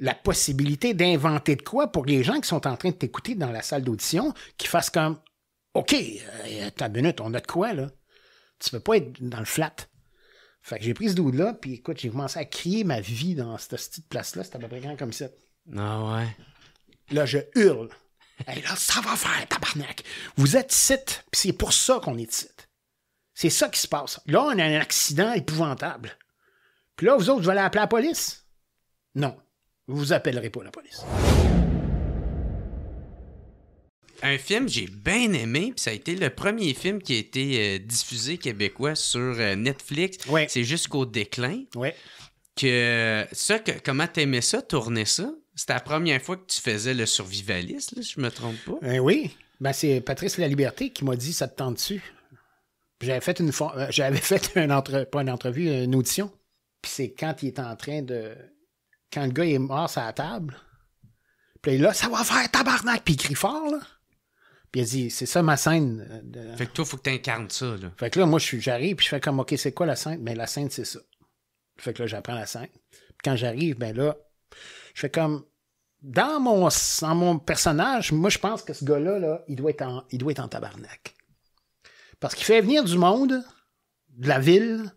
la possibilité d'inventer de quoi pour les gens qui sont en train de t'écouter dans la salle d'audition, qui fassent comme OK, euh, ta minute, on a de quoi là? Tu peux pas être dans le flat. Fait que j'ai pris ce doute là puis écoute, j'ai commencé à crier ma vie dans cette petite place-là. C'était à peu près grand comme ça. Ah ouais. Là, je hurle. et là, ça va faire, tabarnak. Vous êtes site, puis c'est pour ça qu'on est site. C'est ça qui se passe. Là, on a un accident épouvantable. Puis là, vous autres, vous allez appeler la police? Non vous appellerez pas la police. Un film j'ai bien aimé, puis ça a été le premier film qui a été euh, diffusé québécois sur euh, Netflix. C'est jusqu'au déclin. Ouais. Que ça, que, comment t'aimais ça, tourner ça? C'était la première fois que tu faisais le survivaliste, si je me trompe pas. Euh, oui. Ben, c'est Patrice la Liberté qui m'a dit ça te tente dessus. J'avais fait une j'avais fait un pas une entrevue, une audition. Puis c'est quand il est en train de quand le gars est mort sur la table. Puis là, ça va faire tabarnak, puis il crie fort, là. Puis il dit, c'est ça ma scène. Euh, fait que toi, faut que tu incarnes ça, là. Fait que là, moi, j'arrive, puis je fais comme, OK, c'est quoi la scène? Mais la scène, c'est ça. Fait que là, j'apprends la scène. Puis quand j'arrive, ben là, je fais comme, dans mon, mon personnage, moi, je pense que ce gars-là, il, doit être en, il doit être en tabarnak. Parce qu'il fait venir du monde, de la ville,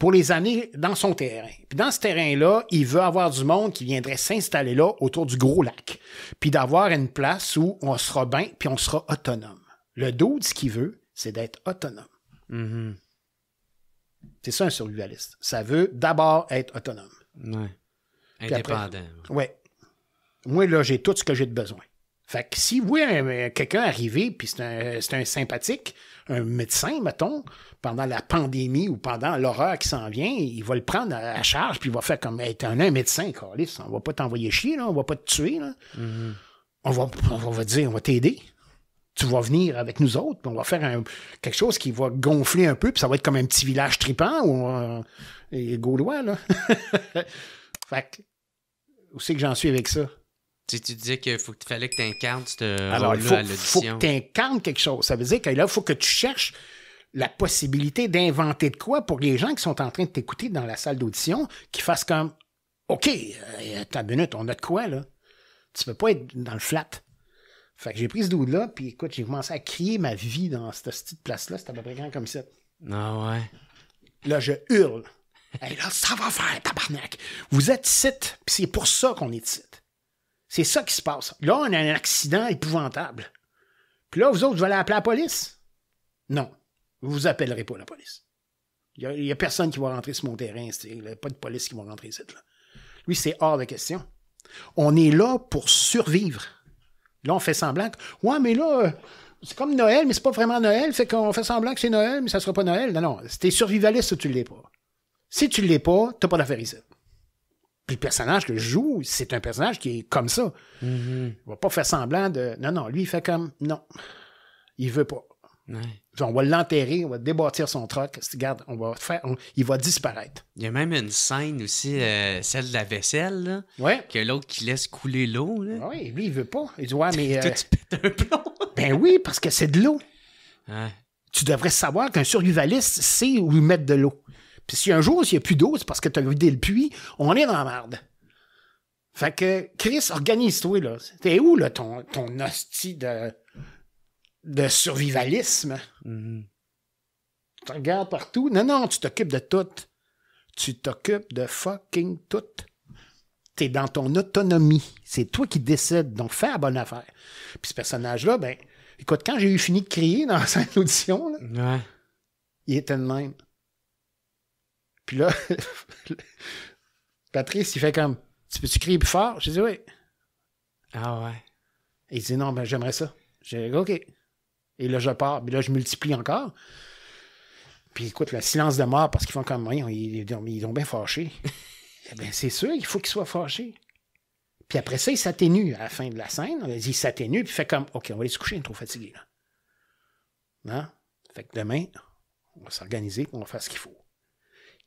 pour les années, dans son terrain. Puis dans ce terrain-là, il veut avoir du monde qui viendrait s'installer là autour du gros lac, puis d'avoir une place où on sera bien, puis on sera autonome. Le dos, ce qu'il veut, c'est d'être autonome. Mm-hmm. C'est ça un survivaliste. Ça veut d'abord être autonome. Ouais. Indépendant. Oui. Moi, là, j'ai tout ce que j'ai de besoin. Fait que si oui, quelqu'un arrivé, puis c'est un, sympathique, un médecin, mettons, pendant la pandémie ou pendant l'horreur qui s'en vient, il va le prendre à, charge, puis il va faire comme hey, un médecin, Carlis, on va pas t'envoyer chier, là, on va pas te tuer. Là. Mm-hmm. on, va, on va dire, on va t'aider tu vas venir avec nous autres, puis on va faire quelque chose qui va gonfler un peu, puis ça va être comme un petit village tripant ou euh, gaulois, là. fait que, où c'est que j'en suis avec ça? Si tu disais qu'il fallait que tu incarnes ce Alors, il faut, que tu incarnes quelque chose. Ça veut dire que là, il faut que tu cherches la possibilité d'inventer de quoi pour les gens qui sont en train de t'écouter dans la salle d'audition, qui fassent comme OK, euh, ta minute, on a de quoi, là? Tu peux pas être dans le flat. Fait que j'ai pris ce doute-là, puis écoute, j'ai commencé à crier ma vie dans cette petite place-là. C'était à peu près grand comme ça. Ah ouais. Là, je hurle. hey, là, ça va faire, tabarnak. Vous êtes site, puis c'est pour ça qu'on est site. C'est ça qui se passe. Là, on a un accident épouvantable. Puis là, vous autres, vous allez appeler la police? Non. Vous vous appellerez pas la police. Il n'y a, personne qui va rentrer sur mon terrain. Il n'y a pas de police qui va rentrer ici. Là. Lui, c'est hors de question. On est là pour survivre. Là, on fait semblant que. Ouais, mais là, euh, c'est comme Noël, mais c'est pas vraiment Noël. C'est qu'on fait semblant que c'est Noël, mais ça sera pas Noël. Non, non. Si t'es survivaliste, tu l'es pas. Si tu l'es pas, n'as pas d'affaire ici le personnage que je joue, c'est un personnage qui est comme ça. Mhm. Il ne va pas faire semblant de. Non, non, lui, il fait comme. Non. Il veut pas. On va l'enterrer, on va débâtir son truc. Regarde, on va faire, il va disparaître. Il y a même une scène aussi, euh, celle de la vaisselle, là, ouais. que l'autre qui laisse couler l'eau. Ah oui, lui, il veut pas. Il dit, ouais, mais. Euh, tu pètes un plomb. ben oui, parce que c'est de l'eau. Tu devrais savoir qu'un survivaliste sait où mettre de l'eau. Puis si un jour, s'il n'y a plus d'eau, c'est parce que tu as vidé le puits, on est dans la merde. Fait que, Chris, organise-toi, là. T'es où, là, ton, ton hostie de, de survivalisme? Mhm. Tu regardes partout. Non, non, tu t'occupes de tout. Tu t'occupes de fucking tout. T'es dans ton autonomie. C'est toi qui décides. Donc, fais la bonne affaire. Puis ce personnage-là, ben, écoute, quand j'ai eu fini de crier dans cette audition, il était le même. Puis là, Patrice, il fait comme Tu peux-tu crier plus fort J'ai dit Oui. Ah ouais. il dit Non, ben j'aimerais ça. J'ai dit OK. Et là, je pars. Puis là, je multiplie encore. Puis écoute, le silence de mort, parce qu'ils font comme rien, ils, ils, ont bien fâché. Eh bien, c'est sûr, il faut qu'ils soient fâchés. Puis après ça, il s'atténue à la fin de la scène. Il s'atténue, puis fait comme OK, on va aller se coucher, on est trop fatigué. Là. Non? Hein? Fait que demain, on va s'organiser, on va faire ce qu'il faut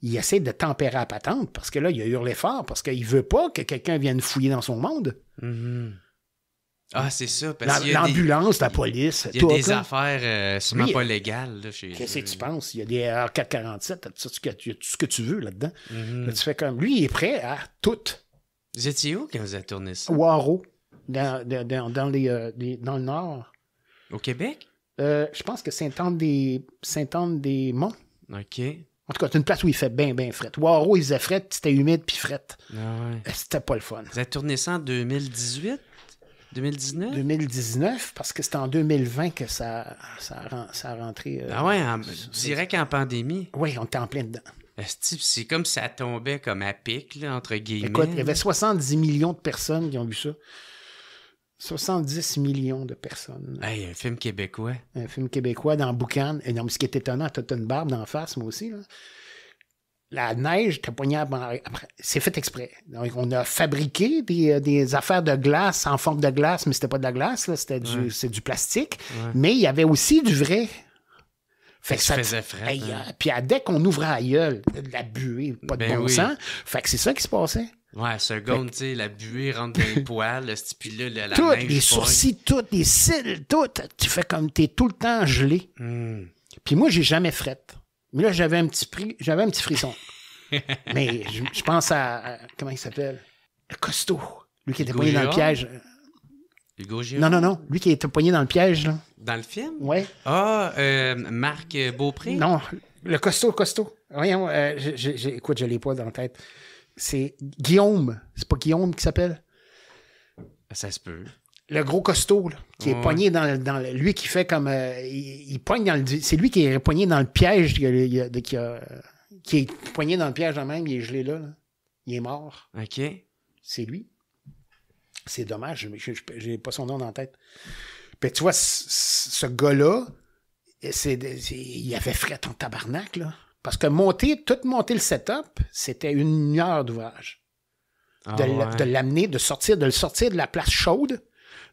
il essaie de tempérer la patente parce que là, il a hurlé fort parce qu'il veut pas que quelqu'un vienne fouiller dans son monde. Mm-hmm. Ah, c'est ça. L'ambulance, la police. Il y a des affaires euh, sûrement pas légales. Qu'est-ce que tu penses? Il y a des R447, il y a tout ce que tu veux là-dedans. Mm-hmm. tu fais comme. Lui, il est prêt à tout. Vous étiez où quand vous avez tourné ça? Au dans, dans, euh, dans le Nord. Au Québec? Euh, je pense que saint anne des Saint des monts OK. En tout cas, c'est une place où il fait bien, bien fret. Waro, il faisait fret, c'était humide puis fret. Ah euh, c'était pas le fun. Vous avez tourné ça en 2018? 2019? 2019, parce que c'est en 2020 que ça, ça, ça a rentré. Euh, ah ouais, je dirais qu'en pandémie. Oui, on était en plein dedans. C'est comme ça tombait comme à pic, entre guillemets. Écoute, il y avait 70 millions de personnes qui ont vu ça. 70 millions de personnes. un film québécois. Un film québécois dans Boucan. ce qui est étonnant, as une barbe d'en face, moi aussi. La neige, C'est fait exprès. Donc, on a fabriqué euh, des, affaires de glace en forme de glace, mais c'était pas de la glace, c'était du, du plastique. Mais il y avait aussi du vrai. Fait ça faisait frais. Et hein. euh, Puis euh, dès qu'on ouvrait la gueule, de la buée, pas de ben bon sens. c'est ça qui se passait. Ouais, seconde, tu sais, la buée rentre dans les poils, puis là, la, la tout, les sourcils, toutes, les cils, tout. Tu fais comme tu t'es tout le temps gelé. Hmm. Puis moi, j'ai jamais frette. Mais là, j'avais un petit prix, j'avais un petit frisson. Mais je, pense à, comment il s'appelle? Costaud. Lui qui était poigné dans le piège. Hugo Giraud? Non, non, non. Lui qui était poigné dans le piège, Dans le film? ouais Ah, euh, Marc Beaupré? Non, le costaud, costaud. Voyons, euh, écoute, je l'ai pas dans la tête. C'est Guillaume. C'est pas Guillaume qui s'appelle? Ça se peut. Le gros costaud, là, qui est poigné dans, Lui qui fait comme. Euh, il, dans le. C'est lui qui est poigné dans le piège qui, est poigné dans le piège en même, il est gelé là. Il est mort. OK. C'est lui. C'est dommage, je n'ai pas son nom dans la tête. Puis tu vois, ce gars-là, il avait fret en tabarnak, là. Parce que monter, tout monter le setup, c'était une heure d'ouvrage. Ah de l'amener, de sortir, de le sortir de la place chaude,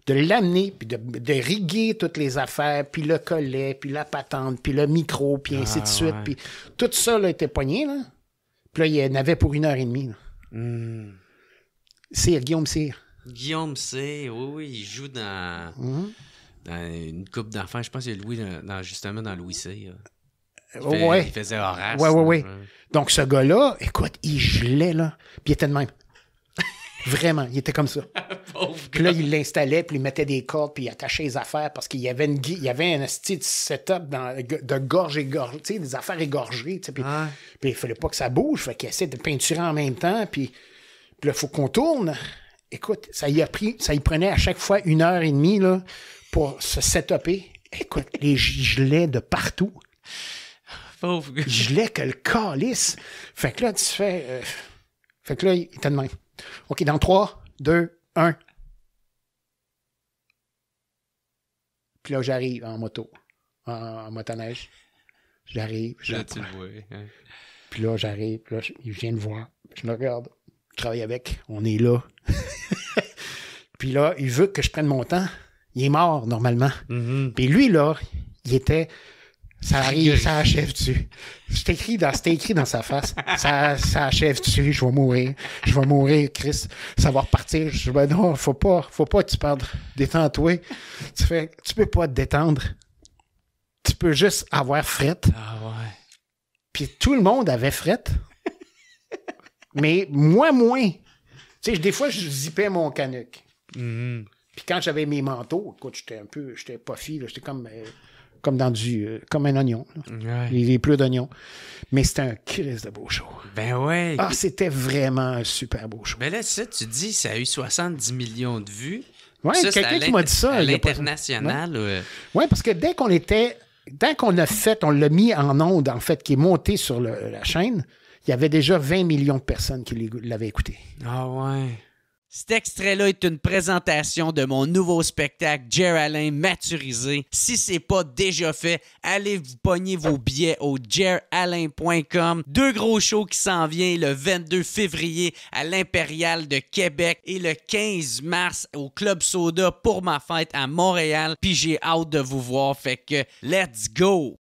de l'amener, puis de, riguer toutes les affaires, puis le collet, puis la patente, puis le micro, puis ainsi de ah suite. Puis tout ça là, était poigné. Là. Puis là, il y en avait pour une heure et demie. Hmm. C'est Guillaume Cyr. Guillaume Cyr, oui, oui, il joue dans, mhm. une coupe d'enfants. Je pense que c'est Louis, dans, justement, dans Louis C. Il, ouais. faisait Horace. Ouais, ouais, ouais. Donc, ce gars-là, écoute, il gelait, là. Puis il était de même. Vraiment, il était comme ça. puis là, il l'installait, puis il mettait des cordes, puis il attachait les affaires parce qu'il y avait une il y avait un style setup de gorge gorge, tu sais, des affaires égorgées, tu sais, puis, il ne il fallait pas que ça bouge, fait qu'il essayait de peinturer en même temps, puis, là, il faut qu'on tourne. Écoute, ça y a pris, ça y prenait à chaque fois une heure et demie, là, pour se setuper. Écoute, les gilets de partout. Je l'ai que le calice. Fait que là, tu fais. Euh, fait que là, il était de OK, dans 3, 2, 1. Puis là, j'arrive en moto, en, motoneige. J'arrive. Là, tu hein. Puis là, j'arrive. Puis là, il vient de voir. Je me regarde. Je travaille avec. On est là. puis là, il veut que je prenne mon temps. Il est mort, normalement. Mm-hmm. Puis lui, là, il était ça arrive, ça achève-tu? dans, c'était écrit dans sa face. Ça, ça achève-tu? Je vais mourir. Je vais mourir, Chris. Ça va repartir. Je ben non, faut pas, faut pas que tu perdes. Détends-toi. Tu fais, tu peux pas te détendre. Tu peux juste avoir fret. Ah ouais. Puis tout le monde avait fret. mais moi, moins. Tu sais, des fois, je zippais mon canuc. Mm-hmm. Puis quand j'avais mes manteaux, écoute, j'étais un peu, j'étais pas fille, j'étais comme, euh, comme dans du, euh, comme un oignon. Il est plus plus d'oignon. Mais c'était un crise de beau show. Ben ouais. Ah, c'était vraiment un super beau show. Mais ben là, ça, tu dis, ça a eu 70 millions de vues. Oui, quelqu'un qui m'a dit ça. À l'international. Oui, ouais, parce que dès qu'on était, dès qu'on a fait, on l'a mis en onde, en fait, qui est monté sur la chaîne, il y avait déjà 20 millions de personnes qui l'avaient écouté. Ah ouais. Cet extrait-là est une présentation de mon nouveau spectacle Alain maturisé. Si c'est pas déjà fait, allez vous pogner vos billets au jeralain.com. Deux gros shows qui s'en viennent le 22 février à l'Impérial de Québec et le 15 mars au Club Soda pour ma fête à Montréal. Puis j'ai hâte de vous voir, fait que let's go!